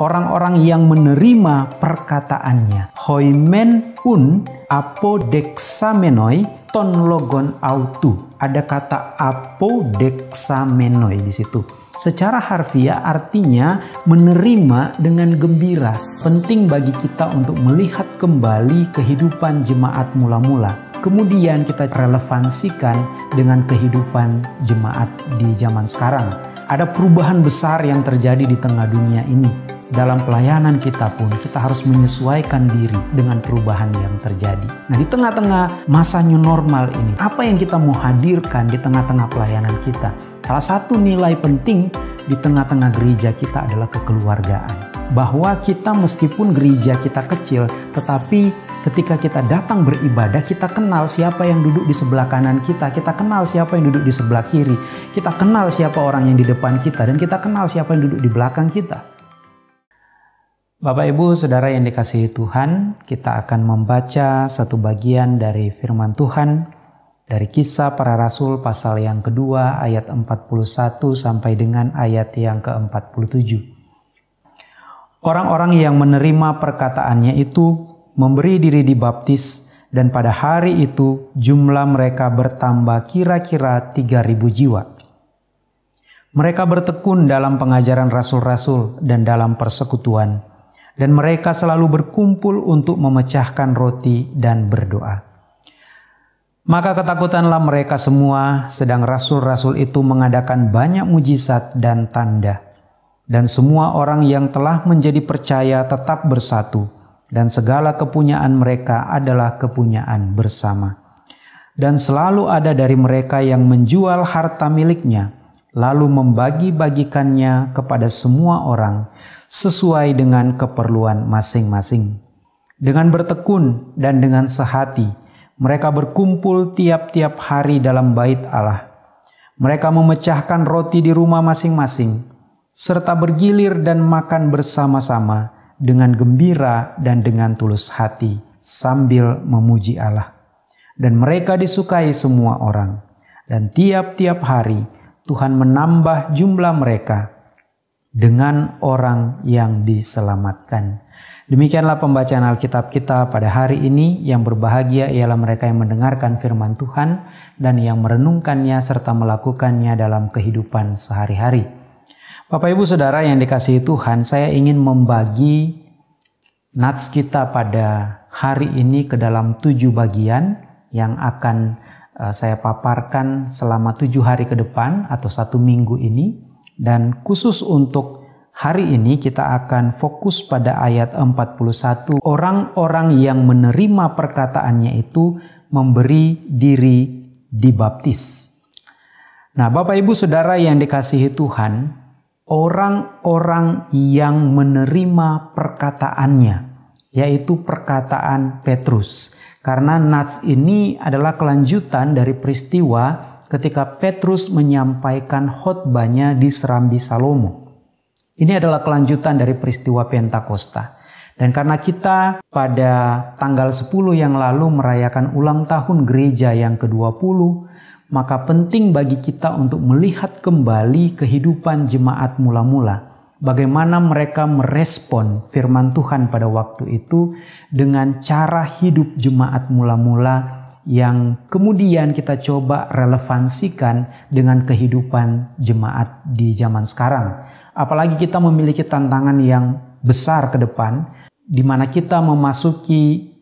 orang-orang yang menerima perkataannya. Hoimen un apodexamenoi ton logon autu. Ada kata apodexamenoi di situ. Secara harfiah artinya menerima dengan gembira. Penting bagi kita untuk melihat kembali kehidupan jemaat mula-mula. Kemudian kita relevansikan dengan kehidupan jemaat di zaman sekarang. Ada perubahan besar yang terjadi di tengah dunia ini dalam pelayanan kita pun kita harus menyesuaikan diri dengan perubahan yang terjadi. Nah, di tengah-tengah masa new normal ini, apa yang kita mau hadirkan di tengah-tengah pelayanan kita? Salah satu nilai penting di tengah-tengah gereja kita adalah kekeluargaan. Bahwa kita meskipun gereja kita kecil, tetapi ketika kita datang beribadah, kita kenal siapa yang duduk di sebelah kanan kita, kita kenal siapa yang duduk di sebelah kiri, kita kenal siapa orang yang di depan kita, dan kita kenal siapa yang duduk di belakang kita. Bapak Ibu, saudara yang dikasihi Tuhan, kita akan membaca satu bagian dari firman Tuhan dari kisah para rasul pasal yang kedua ayat 41 sampai dengan ayat yang ke-47. Orang-orang yang menerima perkataannya itu memberi diri dibaptis dan pada hari itu jumlah mereka bertambah kira-kira 3000 jiwa. Mereka bertekun dalam pengajaran rasul-rasul dan dalam persekutuan dan mereka selalu berkumpul untuk memecahkan roti dan berdoa. Maka ketakutanlah mereka semua, sedang rasul-rasul itu mengadakan banyak mujizat dan tanda. Dan semua orang yang telah menjadi percaya tetap bersatu, dan segala kepunyaan mereka adalah kepunyaan bersama. Dan selalu ada dari mereka yang menjual harta miliknya lalu membagi-bagikannya kepada semua orang sesuai dengan keperluan masing-masing. Dengan bertekun dan dengan sehati, mereka berkumpul tiap-tiap hari dalam bait Allah. Mereka memecahkan roti di rumah masing-masing, serta bergilir dan makan bersama-sama dengan gembira dan dengan tulus hati, sambil memuji Allah. Dan mereka disukai semua orang, dan tiap-tiap hari Tuhan menambah jumlah mereka dengan orang yang diselamatkan. Demikianlah pembacaan Alkitab kita pada hari ini. Yang berbahagia ialah mereka yang mendengarkan firman Tuhan dan yang merenungkannya serta melakukannya dalam kehidupan sehari-hari. Bapak Ibu Saudara yang dikasihi Tuhan, saya ingin membagi nats kita pada hari ini ke dalam tujuh bagian yang akan Eh, saya paparkan selama tujuh hari ke depan atau satu minggu ini. Dan khusus untuk hari ini kita akan fokus pada ayat 41. Orang-orang yang menerima perkataannya itu memberi diri dibaptis. Nah Bapak Ibu Saudara yang dikasihi Tuhan, orang-orang yang menerima perkataannya, yaitu perkataan Petrus. Karena Nats ini adalah kelanjutan dari peristiwa ketika Petrus menyampaikan khotbahnya di Serambi Salomo. Ini adalah kelanjutan dari peristiwa Pentakosta. Dan karena kita pada tanggal 10 yang lalu merayakan ulang tahun gereja yang ke-20, maka penting bagi kita untuk melihat kembali kehidupan jemaat mula-mula bagaimana mereka merespon firman Tuhan pada waktu itu dengan cara hidup jemaat mula-mula yang kemudian kita coba relevansikan dengan kehidupan jemaat di zaman sekarang. Apalagi kita memiliki tantangan yang besar ke depan di mana kita memasuki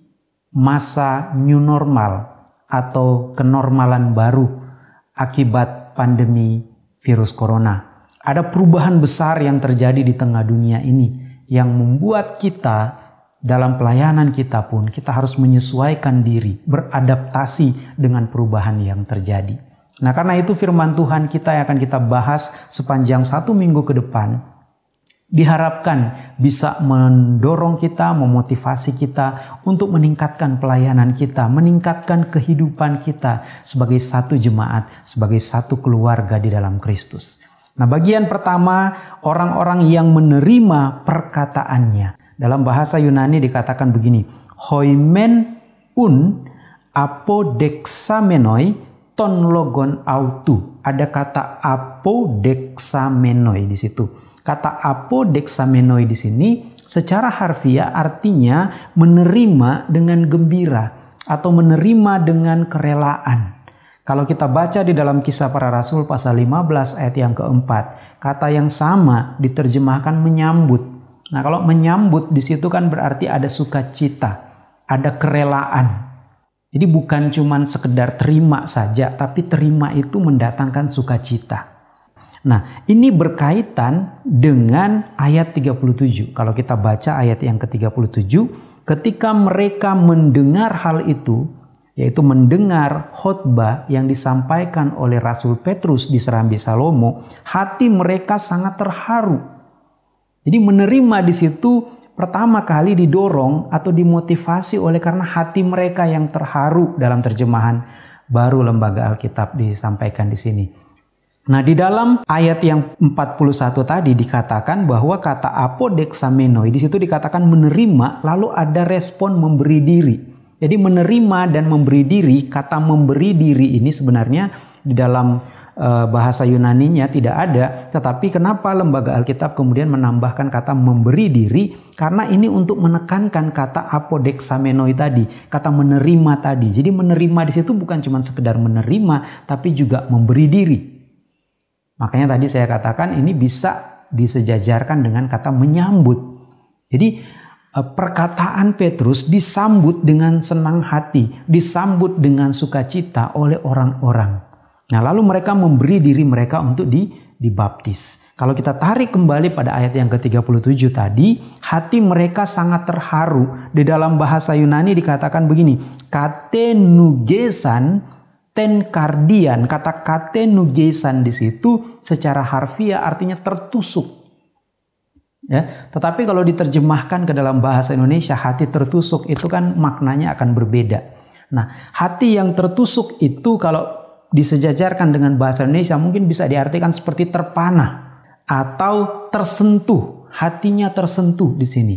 masa new normal atau kenormalan baru akibat pandemi virus corona ada perubahan besar yang terjadi di tengah dunia ini yang membuat kita dalam pelayanan kita pun kita harus menyesuaikan diri, beradaptasi dengan perubahan yang terjadi. Nah, karena itu firman Tuhan kita yang akan kita bahas sepanjang satu minggu ke depan diharapkan bisa mendorong kita, memotivasi kita untuk meningkatkan pelayanan kita, meningkatkan kehidupan kita sebagai satu jemaat, sebagai satu keluarga di dalam Kristus. Nah, bagian pertama orang-orang yang menerima perkataannya. Dalam bahasa Yunani dikatakan begini, hoimen un apodexamenoi ton logon autu. Ada kata apodexamenoi di situ. Kata apodexamenoi di sini secara harfiah artinya menerima dengan gembira atau menerima dengan kerelaan. Kalau kita baca di dalam kisah para rasul pasal 15 ayat yang keempat, kata yang sama diterjemahkan menyambut. Nah kalau menyambut di situ kan berarti ada sukacita, ada kerelaan. Jadi bukan cuma sekedar terima saja, tapi terima itu mendatangkan sukacita. Nah, ini berkaitan dengan ayat 37. Kalau kita baca ayat yang ke-37, ketika mereka mendengar hal itu, yaitu mendengar khotbah yang disampaikan oleh Rasul Petrus di Serambi Salomo, hati mereka sangat terharu. Jadi menerima di situ pertama kali didorong atau dimotivasi oleh karena hati mereka yang terharu dalam terjemahan baru lembaga Alkitab disampaikan di sini. Nah, di dalam ayat yang 41 tadi dikatakan bahwa kata apodeksamenoi di situ dikatakan menerima lalu ada respon memberi diri. Jadi menerima dan memberi diri, kata memberi diri ini sebenarnya di dalam eh, bahasa Yunaninya tidak ada, tetapi kenapa lembaga Alkitab kemudian menambahkan kata memberi diri? Karena ini untuk menekankan kata apodexamenoi tadi, kata menerima tadi. Jadi menerima di situ bukan cuma sekedar menerima, tapi juga memberi diri. Makanya tadi saya katakan ini bisa disejajarkan dengan kata menyambut. Jadi Eh, perkataan Petrus disambut dengan senang hati, disambut dengan sukacita oleh orang-orang. Nah, lalu mereka memberi diri mereka untuk di dibaptis. Kalau kita tarik kembali pada ayat yang ke-37 tadi, hati mereka sangat terharu. Di dalam bahasa Yunani dikatakan begini, katenugesan tenkardian. Kata katenugesan di situ secara harfiah artinya tertusuk. Ya, tetapi kalau diterjemahkan ke dalam bahasa Indonesia hati tertusuk itu kan maknanya akan berbeda. Nah, hati yang tertusuk itu kalau disejajarkan dengan bahasa Indonesia mungkin bisa diartikan seperti terpanah atau tersentuh, hatinya tersentuh di sini.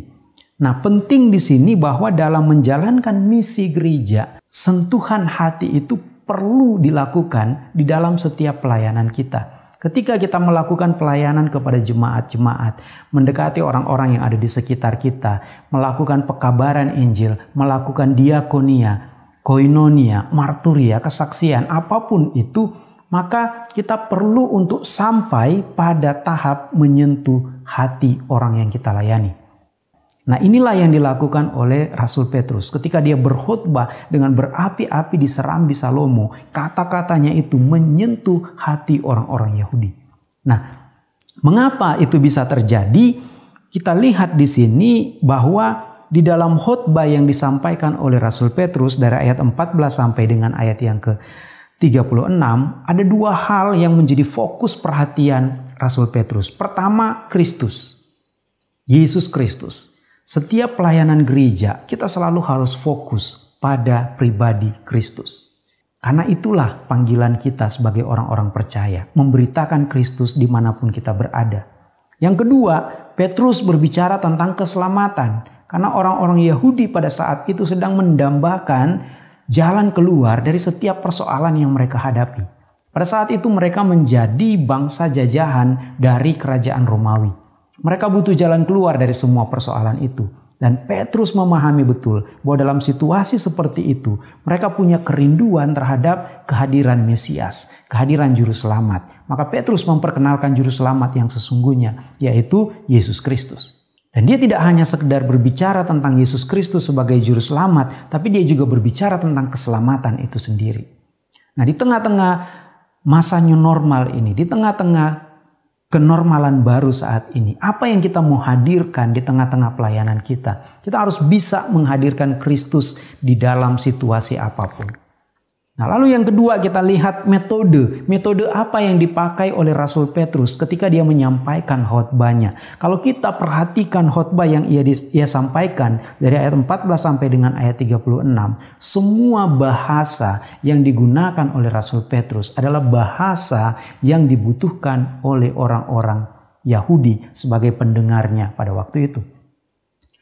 Nah, penting di sini bahwa dalam menjalankan misi gereja, sentuhan hati itu perlu dilakukan di dalam setiap pelayanan kita. Ketika kita melakukan pelayanan kepada jemaat-jemaat, mendekati orang-orang yang ada di sekitar kita, melakukan pekabaran Injil, melakukan diakonia, koinonia, marturia, kesaksian, apapun itu, maka kita perlu untuk sampai pada tahap menyentuh hati orang yang kita layani. Nah, inilah yang dilakukan oleh Rasul Petrus ketika dia berkhutbah dengan berapi-api di serambi Salomo. Kata-katanya itu menyentuh hati orang-orang Yahudi. Nah, mengapa itu bisa terjadi? Kita lihat di sini bahwa di dalam khutbah yang disampaikan oleh Rasul Petrus dari ayat 14 sampai dengan ayat yang ke 36 ada dua hal yang menjadi fokus perhatian Rasul Petrus. Pertama, Kristus. Yesus Kristus setiap pelayanan gereja kita selalu harus fokus pada pribadi Kristus. Karena itulah panggilan kita sebagai orang-orang percaya, memberitakan Kristus dimanapun kita berada. Yang kedua, Petrus berbicara tentang keselamatan, karena orang-orang Yahudi pada saat itu sedang mendambakan jalan keluar dari setiap persoalan yang mereka hadapi. Pada saat itu, mereka menjadi bangsa jajahan dari kerajaan Romawi. Mereka butuh jalan keluar dari semua persoalan itu. Dan Petrus memahami betul bahwa dalam situasi seperti itu, mereka punya kerinduan terhadap kehadiran Mesias, kehadiran Juru Selamat. Maka Petrus memperkenalkan Juru Selamat yang sesungguhnya, yaitu Yesus Kristus. Dan dia tidak hanya sekedar berbicara tentang Yesus Kristus sebagai Juru Selamat, tapi dia juga berbicara tentang keselamatan itu sendiri. Nah di tengah-tengah masa new normal ini, di tengah-tengah kenormalan baru saat ini. Apa yang kita mau hadirkan di tengah-tengah pelayanan kita? Kita harus bisa menghadirkan Kristus di dalam situasi apapun. Nah, lalu yang kedua kita lihat metode. Metode apa yang dipakai oleh Rasul Petrus ketika dia menyampaikan khotbahnya. Kalau kita perhatikan khotbah yang ia, ia sampaikan dari ayat 14 sampai dengan ayat 36, semua bahasa yang digunakan oleh Rasul Petrus adalah bahasa yang dibutuhkan oleh orang-orang Yahudi sebagai pendengarnya pada waktu itu.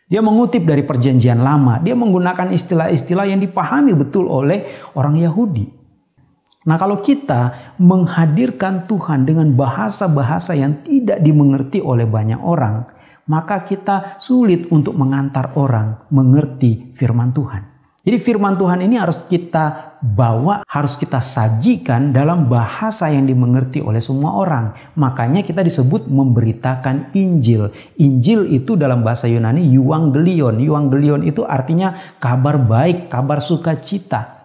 Dia mengutip dari perjanjian lama. Dia menggunakan istilah-istilah yang dipahami betul oleh orang Yahudi. Nah, kalau kita menghadirkan Tuhan dengan bahasa-bahasa yang tidak dimengerti oleh banyak orang, maka kita sulit untuk mengantar orang mengerti firman Tuhan. Jadi firman Tuhan ini harus kita bawa, harus kita sajikan dalam bahasa yang dimengerti oleh semua orang. Makanya kita disebut memberitakan Injil. Injil itu dalam bahasa Yunani euangelion. Euangelion itu artinya kabar baik, kabar sukacita.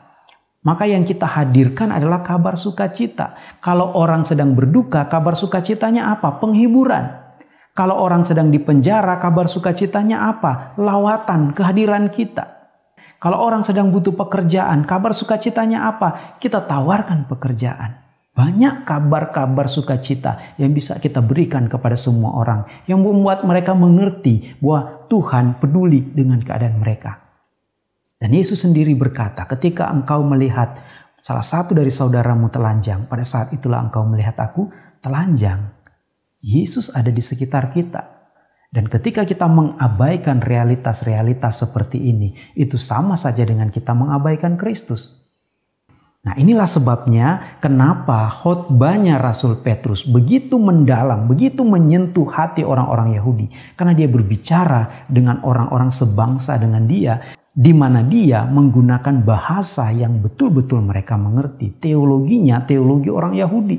Maka yang kita hadirkan adalah kabar sukacita. Kalau orang sedang berduka, kabar sukacitanya apa? Penghiburan. Kalau orang sedang dipenjara, kabar sukacitanya apa? Lawatan, kehadiran kita. Kalau orang sedang butuh pekerjaan, kabar sukacitanya apa? Kita tawarkan pekerjaan. Banyak kabar-kabar sukacita yang bisa kita berikan kepada semua orang yang membuat mereka mengerti bahwa Tuhan peduli dengan keadaan mereka. Dan Yesus sendiri berkata, "Ketika engkau melihat salah satu dari saudaramu telanjang, pada saat itulah engkau melihat aku telanjang." Yesus ada di sekitar kita. Dan ketika kita mengabaikan realitas-realitas seperti ini, itu sama saja dengan kita mengabaikan Kristus. Nah, inilah sebabnya kenapa khotbahnya Rasul Petrus begitu mendalam, begitu menyentuh hati orang-orang Yahudi, karena dia berbicara dengan orang-orang sebangsa dengan dia, di mana dia menggunakan bahasa yang betul-betul mereka mengerti, teologinya, teologi orang Yahudi,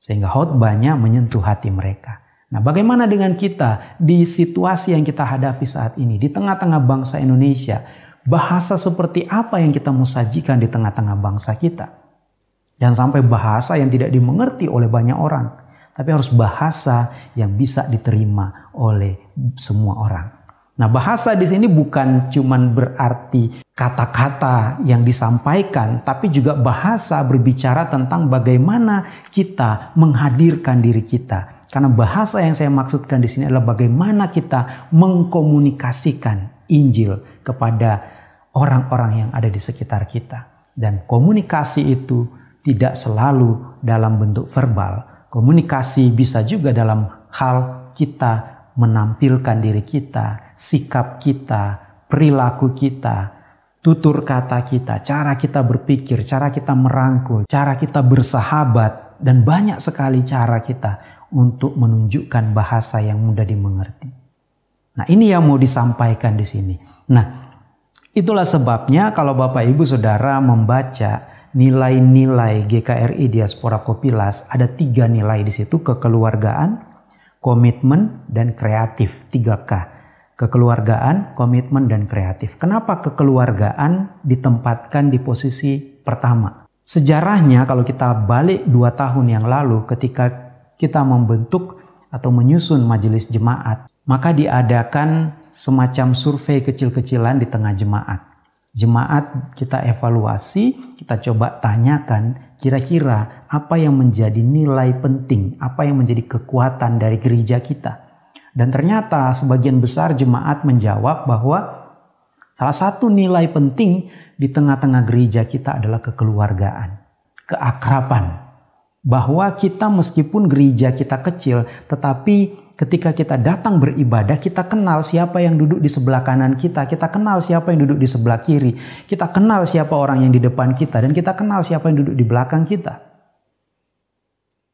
sehingga khotbahnya menyentuh hati mereka. Nah, bagaimana dengan kita di situasi yang kita hadapi saat ini, di tengah-tengah bangsa Indonesia? Bahasa seperti apa yang kita mau sajikan di tengah-tengah bangsa kita? Dan sampai bahasa yang tidak dimengerti oleh banyak orang, tapi harus bahasa yang bisa diterima oleh semua orang. Nah, bahasa di sini bukan cuman berarti kata-kata yang disampaikan, tapi juga bahasa berbicara tentang bagaimana kita menghadirkan diri kita, karena bahasa yang saya maksudkan di sini adalah bagaimana kita mengkomunikasikan Injil kepada orang-orang yang ada di sekitar kita. Dan komunikasi itu tidak selalu dalam bentuk verbal. Komunikasi bisa juga dalam hal kita menampilkan diri kita, sikap kita, perilaku kita, tutur kata kita, cara kita berpikir, cara kita merangkul, cara kita bersahabat, dan banyak sekali cara kita untuk menunjukkan bahasa yang mudah dimengerti. Nah, ini yang mau disampaikan di sini. Nah, itulah sebabnya kalau Bapak Ibu Saudara membaca nilai-nilai GKRI Diaspora Kopilas ada tiga nilai di situ kekeluargaan, komitmen dan kreatif tiga k Kekeluargaan, komitmen dan kreatif. Kenapa kekeluargaan ditempatkan di posisi pertama? Sejarahnya kalau kita balik dua tahun yang lalu ketika kita membentuk atau menyusun majelis jemaat, maka diadakan semacam survei kecil-kecilan di tengah jemaat. Jemaat kita evaluasi, kita coba tanyakan kira-kira apa yang menjadi nilai penting, apa yang menjadi kekuatan dari gereja kita. Dan ternyata sebagian besar jemaat menjawab bahwa salah satu nilai penting di tengah-tengah gereja kita adalah kekeluargaan, keakraban bahwa kita meskipun gereja kita kecil, tetapi ketika kita datang beribadah, kita kenal siapa yang duduk di sebelah kanan kita, kita kenal siapa yang duduk di sebelah kiri, kita kenal siapa orang yang di depan kita, dan kita kenal siapa yang duduk di belakang kita.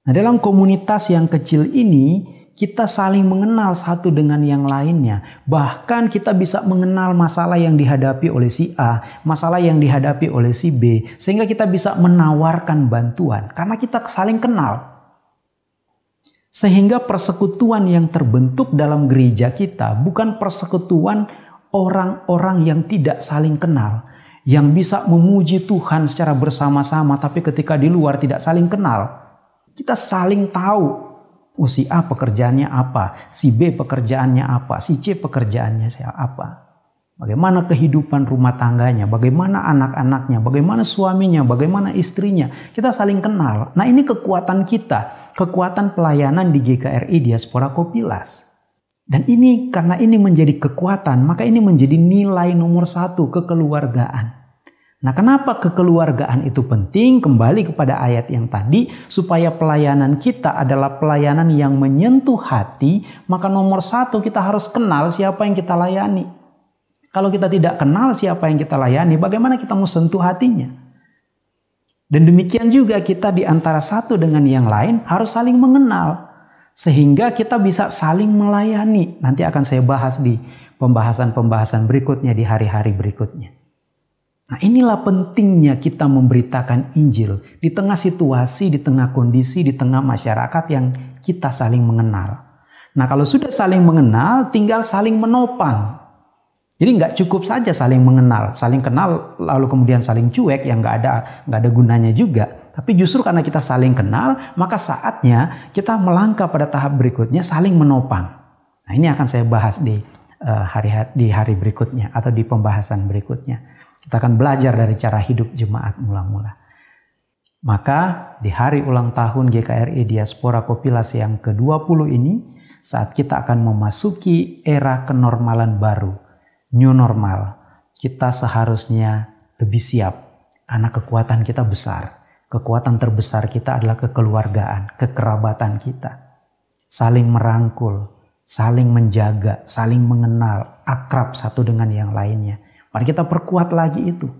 Nah, dalam komunitas yang kecil ini, kita saling mengenal satu dengan yang lainnya. Bahkan kita bisa mengenal masalah yang dihadapi oleh si A, masalah yang dihadapi oleh si B, sehingga kita bisa menawarkan bantuan karena kita saling kenal. Sehingga persekutuan yang terbentuk dalam gereja kita bukan persekutuan orang-orang yang tidak saling kenal, yang bisa memuji Tuhan secara bersama-sama, tapi ketika di luar tidak saling kenal. Kita saling tahu Oh si A pekerjaannya apa, si B pekerjaannya apa, si C pekerjaannya apa. Bagaimana kehidupan rumah tangganya, bagaimana anak-anaknya, bagaimana suaminya, bagaimana istrinya. Kita saling kenal. Nah ini kekuatan kita, kekuatan pelayanan di GKRI Diaspora Kopilas. Dan ini karena ini menjadi kekuatan, maka ini menjadi nilai nomor satu kekeluargaan. Nah, kenapa kekeluargaan itu penting? Kembali kepada ayat yang tadi, supaya pelayanan kita adalah pelayanan yang menyentuh hati. Maka, nomor satu, kita harus kenal siapa yang kita layani. Kalau kita tidak kenal siapa yang kita layani, bagaimana kita mau sentuh hatinya? Dan demikian juga, kita di antara satu dengan yang lain harus saling mengenal, sehingga kita bisa saling melayani. Nanti akan saya bahas di pembahasan-pembahasan berikutnya, di hari-hari berikutnya. Nah, inilah pentingnya kita memberitakan Injil di tengah situasi, di tengah kondisi, di tengah masyarakat yang kita saling mengenal. Nah, kalau sudah saling mengenal, tinggal saling menopang. Jadi nggak cukup saja saling mengenal, saling kenal lalu kemudian saling cuek yang nggak ada nggak ada gunanya juga. Tapi justru karena kita saling kenal, maka saatnya kita melangkah pada tahap berikutnya saling menopang. Nah ini akan saya bahas di eh, hari hari di hari berikutnya atau di pembahasan berikutnya. Kita akan belajar dari cara hidup jemaat mula-mula. Maka di hari ulang tahun GKRI e Diaspora Kopilas yang ke-20 ini, saat kita akan memasuki era kenormalan baru, new normal, kita seharusnya lebih siap karena kekuatan kita besar. Kekuatan terbesar kita adalah kekeluargaan, kekerabatan kita. Saling merangkul, saling menjaga, saling mengenal, akrab satu dengan yang lainnya. Mari kita perkuat lagi itu.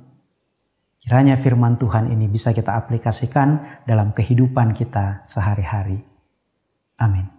Kiranya firman Tuhan ini bisa kita aplikasikan dalam kehidupan kita sehari-hari. Amin.